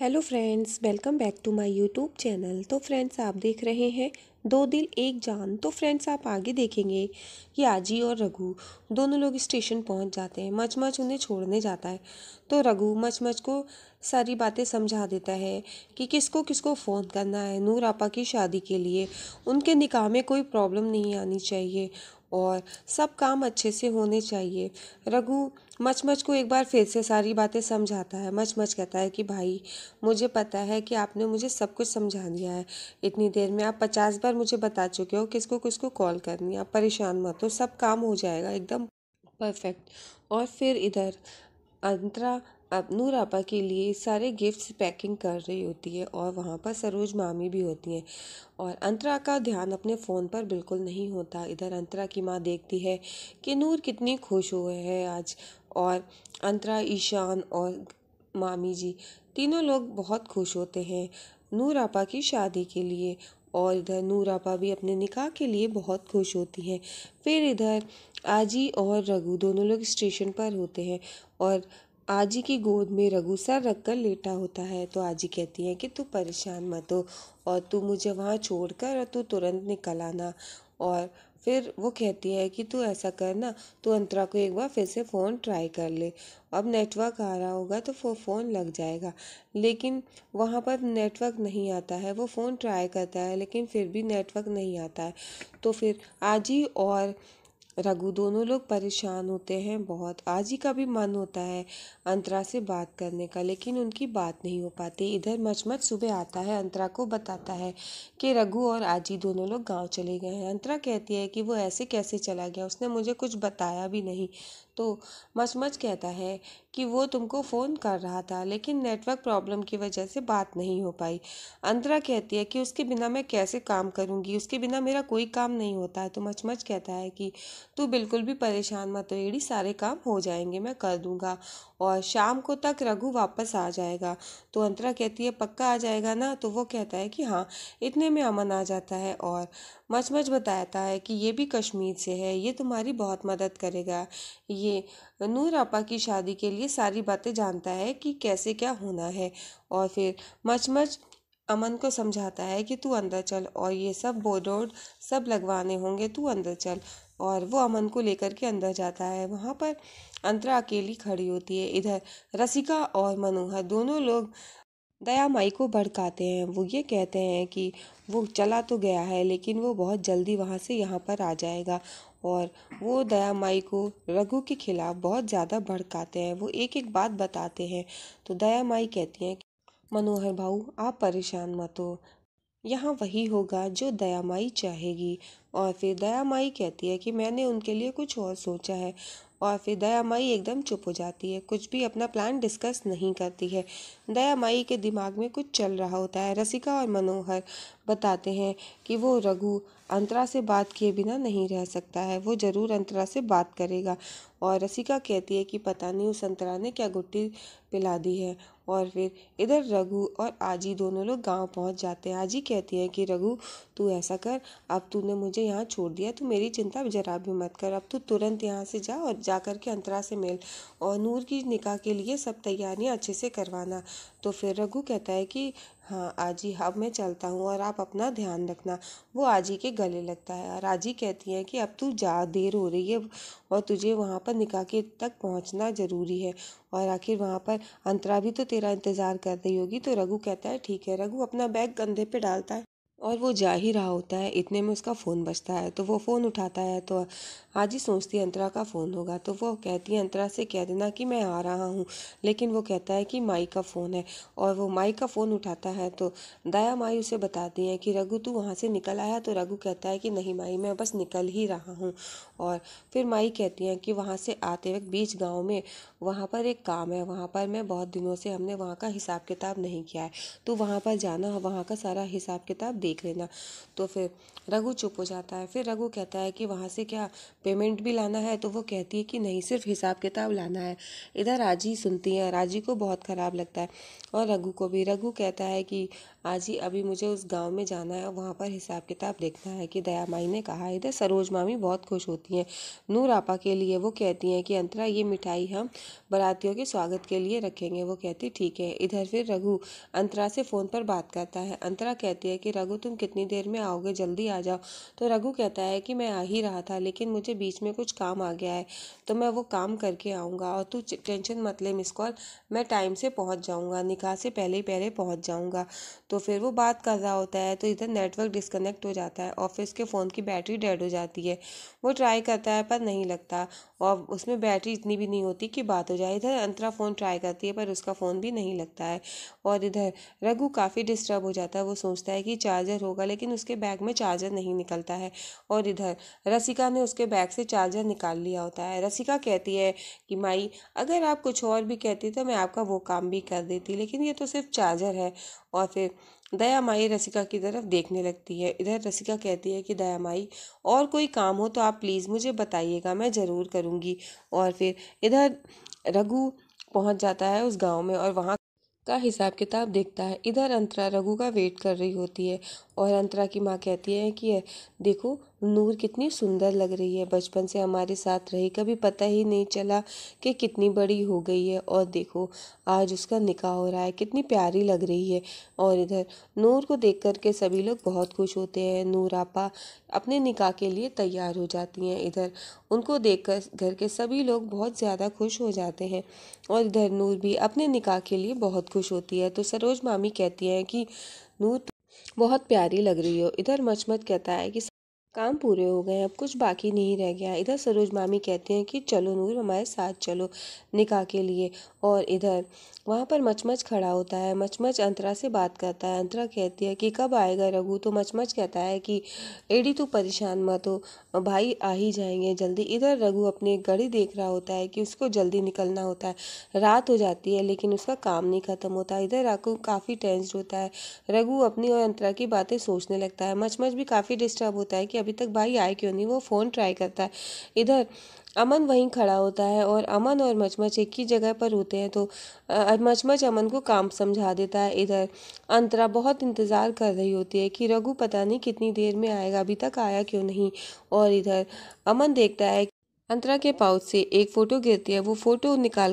hello friends welcome back to my YouTube channel तो friends आप देख रहे हैं दो दिल एक जान तो फ्रेंड्स आप आगे देखेंगे कि आजी और रघु दोनों लोग स्टेशन पहुंच जाते हैं मचमच उन्हें छोड़ने जाता है तो रघु मचमच को सारी बातें समझा देता है कि किसको किसको फ़ोन करना है नूर आपा की शादी के लिए उनके निकाह में कोई प्रॉब्लम नहीं आनी चाहिए और सब काम अच्छे से होने चाहिए रघु मचमच को एक बार फिर से सारी बातें समझाता है मच मच कहता है कि भाई मुझे पता है कि आपने मुझे सब कुछ समझा दिया है इतनी देर में आप पचास बार मुझे बता चुके हो किसको किसको कॉल करनी है आप परेशान मत हो सब काम हो जाएगा एकदम परफेक्ट और फिर इधर अंतरा नूर आपा के लिए सारे गिफ्ट्स पैकिंग कर रही होती है और वहाँ पर सरोज मामी भी होती हैं और अंतरा का ध्यान अपने फ़ोन पर बिल्कुल नहीं होता इधर अंतरा की माँ देखती है कि नूर कितनी खुश हुए हैं आज और अंतरा ईशान और मामी जी तीनों लोग बहुत खुश होते हैं नूर आपा की शादी के लिए और इधर नूरापा भी अपने निकाह के लिए बहुत खुश होती हैं फिर इधर आजी और रघु दोनों लोग स्टेशन पर होते हैं और आजी की गोद में रघु सर रख कर लेटा होता है तो आजी कहती है कि तू परेशान मत हो और तू मुझे वहाँ छोड़ कर और तू तुरंत निकल आना और फिर वो कहती है कि तू ऐसा कर ना तू अंतरा को एक बार फिर से फ़ोन ट्राई कर ले अब नेटवर्क आ रहा होगा तो वो फ़ोन लग जाएगा लेकिन वहाँ पर नेटवर्क नहीं आता है वो फ़ोन ट्राई करता है लेकिन फिर भी नेटवर्क नहीं आता है तो फिर आज ही और रघु दोनों लोग परेशान होते हैं बहुत आजी का भी मन होता है अंतरा से बात करने का लेकिन उनकी बात नहीं हो पाती इधर मचमच सुबह आता है अंतरा को बताता है कि रघु और आजी दोनों लोग गांव चले गए हैं अंतरा कहती है कि वो ऐसे कैसे चला गया उसने मुझे कुछ बताया भी नहीं तो मचमच कहता है कि वो तुमको फ़ोन कर रहा था लेकिन नेटवर्क प्रॉब्लम की वजह से बात नहीं हो पाई अंतरा कहती है कि उसके बिना मैं कैसे काम करूँगी उसके बिना मेरा कोई काम नहीं होता है तो मचमच कहता है कि तू तो बिल्कुल भी परेशान मत हो एड़ी सारे काम हो जाएंगे मैं कर दूंगा और शाम को तक रघु वापस आ जाएगा तो अंतरा कहती है पक्का आ जाएगा ना तो वो कहता है कि हाँ इतने में अमन आ जाता है और मचमच बताता है कि ये भी कश्मीर से है ये तुम्हारी बहुत मदद करेगा ये नूर आपा की शादी के लिए सारी बातें जानता है कि कैसे क्या होना है और फिर मचमच अमन को समझाता है कि तू अंदर चल और ये सब बोर्ड सब लगवाने होंगे तू अंदर चल और वो अमन को लेकर के अंदर जाता है वहाँ पर अंतरा अकेली खड़ी होती है इधर रसिका और मनोहर दोनों लोग दया माई को भड़काते हैं वो ये कहते हैं कि वो चला तो गया है लेकिन वो बहुत जल्दी वहाँ से यहाँ पर आ जाएगा और वो दया माई को रघु के खिलाफ बहुत ज़्यादा भड़काते हैं वो एक एक बात बताते हैं तो दया माई कहती हैं मनोहर भाऊ आप परेशान मत हो यहाँ वही होगा जो दयामाई चाहेगी और फिर दयामाई कहती है कि मैंने उनके लिए कुछ और सोचा है और फिर दयामाई एकदम चुप हो जाती है कुछ भी अपना प्लान डिस्कस नहीं करती है दयामाई के दिमाग में कुछ चल रहा होता है रसिका और मनोहर बताते हैं कि वो रघु अंतरा से बात किए बिना नहीं रह सकता है वो ज़रूर अंतरा से बात करेगा और रसिका कहती है कि पता नहीं उस अंतरा ने क्या गुट्टी पिला दी है और फिर इधर रघु और आजी दोनों लोग गांव पहुंच जाते हैं आजी कहती है कि रघु तू ऐसा कर अब तूने मुझे यहाँ छोड़ दिया तू मेरी चिंता जरा भी मत कर अब तू तुरंत यहाँ से जा और जा कर के अंतरा से मिल और नूर की निकाह के लिए सब तैयारियाँ अच्छे से करवाना तो फिर रघु कहता है कि हाँ आजी अब मैं चलता हूँ और आप अपना ध्यान रखना वो आजी के गले लगता है और आजी कहती है कि अब तू जा देर हो रही है और तुझे वहाँ पर निकाह के तक पहुँचना ज़रूरी है और आखिर वहाँ पर अंतरा भी तो तेरा इंतज़ार कर रही होगी तो रघु कहता है ठीक है रघु अपना बैग कंधे पे डालता है और वो जा ही रहा होता है इतने में उसका फ़ोन बजता है तो वो फ़ोन उठाता है तो आज ही सोचती है अंतरा का फ़ोन होगा तो वो कहती है अंतरा से कह देना कि मैं आ रहा हूँ लेकिन वो कहता है कि माई का फ़ोन है और वो माई का फ़ोन उठाता है तो दया माई उसे बताती है कि रघु तू वहाँ से निकल आया तो रघु कहता है कि नहीं माई मैं बस निकल ही रहा हूँ और फिर माई कहती हैं कि वहाँ से आते वक्त बीच गाँव में वहाँ पर एक काम है वहाँ पर मैं बहुत दिनों से हमने वहाँ का हिसाब किताब नहीं किया है तो वहाँ पर जाना वहाँ का सारा हिसाब किताब दे देख लेना तो फिर रघु चुप हो जाता है फिर रघु कहता है कि वहाँ से क्या पेमेंट भी लाना है तो वो कहती है कि नहीं सिर्फ हिसाब किताब लाना है इधर राजी सुनती है राजी को बहुत ख़राब लगता है और रघु को भी रघु कहता है कि आज ही अभी मुझे उस गांव में जाना है वहाँ पर हिसाब किताब देखना है कि दया माई ने कहा इधर सरोज मामी बहुत खुश होती हैं नूर आपा के लिए वो कहती हैं कि अंतरा ये मिठाई हम बारातियों के स्वागत के लिए रखेंगे वो कहती ठीक है इधर फिर रघु अंतरा से फ़ोन पर बात करता है अंतरा कहती है कि रघु तुम कितनी देर में आओगे जल्दी आ जाओ तो रघु कहता है कि मैं आ ही रहा था लेकिन मुझे बीच में कुछ काम आ गया है तो मैं वो काम करके आऊँगा और तू टेंशन मत ले मिस कॉल मैं टाइम से पहुँच जाऊँगा निकाह से पहले ही पहले पहुँच जाऊँगा तो तो फिर वो बात कर रहा होता है तो इधर नेटवर्क डिस्कनेक्ट हो जाता है ऑफिस के फ़ोन की बैटरी डेड हो जाती है वो ट्राई करता है पर नहीं लगता और उसमें बैटरी इतनी भी नहीं होती कि बात हो जाए इधर अंतरा फ़ोन ट्राई करती है पर उसका फ़ोन भी नहीं लगता है और इधर रघु काफ़ी डिस्टर्ब हो जाता है वो सोचता है कि चार्जर होगा लेकिन उसके बैग में चार्जर नहीं निकलता है और इधर रसिका ने उसके बैग से चार्जर निकाल लिया होता है रसिका कहती है कि माई अगर आप कुछ और भी कहती तो मैं आपका वो काम भी कर देती लेकिन ये तो सिर्फ चार्जर है और फिर दया माई रसिका की तरफ देखने लगती है इधर रसिका कहती है कि दया माई और कोई काम हो तो आप प्लीज़ मुझे बताइएगा मैं ज़रूर करूँगी और फिर इधर रघु पहुँच जाता है उस गाँव में और वहाँ का हिसाब किताब देखता है इधर अंतरा रघु का वेट कर रही होती है और अंतरा की माँ कहती है कि देखो नूर कितनी सुंदर लग रही है बचपन से हमारे साथ रही कभी पता ही नहीं चला कि कितनी बड़ी हो गई है और देखो आज उसका निकाह हो रहा है कितनी प्यारी लग रही है और इधर नूर को देख कर के सभी लोग बहुत खुश होते हैं नूर आपा अपने निकाह के लिए तैयार हो जाती हैं इधर उनको देख कर घर के सभी लोग बहुत ज़्यादा खुश हो जाते हैं और इधर नूर भी अपने निकाह के लिए बहुत खुश होती है तो सरोज मामी कहती हैं कि नूर बहुत प्यारी लग रही हो इधर मचमच कहता है कि काम पूरे हो गए अब कुछ बाकी नहीं रह गया इधर सरोज मामी कहते हैं कि चलो नूर हमारे साथ चलो निकाह के लिए और इधर वहाँ पर मचमच खड़ा होता है मचमच अंतरा से बात करता है अंतरा कहती है कि कब आएगा रघु तो मचमच कहता है कि एडी तू परेशान मत हो भाई आ ही जाएंगे जल्दी इधर रघु अपनी घड़ी देख रहा होता है कि उसको जल्दी निकलना होता है रात हो जाती है लेकिन उसका काम नहीं ख़त्म होता इधर रघु काफ़ी टेंस होता है रघु अपनी और अंतरा की बातें सोचने लगता है मचमच भी काफ़ी डिस्टर्ब होता है कि अभी तक भाई आए क्यों नहीं वो फ़ोन ट्राई करता है इधर अमन वहीं खड़ा होता है और अमन और मचमच एक ही जगह पर होते हैं तो मचमच अमन को काम समझा देता है इधर अंतरा बहुत इंतज़ार कर रही होती है कि रघु पता नहीं कितनी देर में आएगा अभी तक आया क्यों नहीं और इधर अमन देखता है अंतरा के पाउच से एक फ़ोटो गिरती है वो फ़ोटो निकाल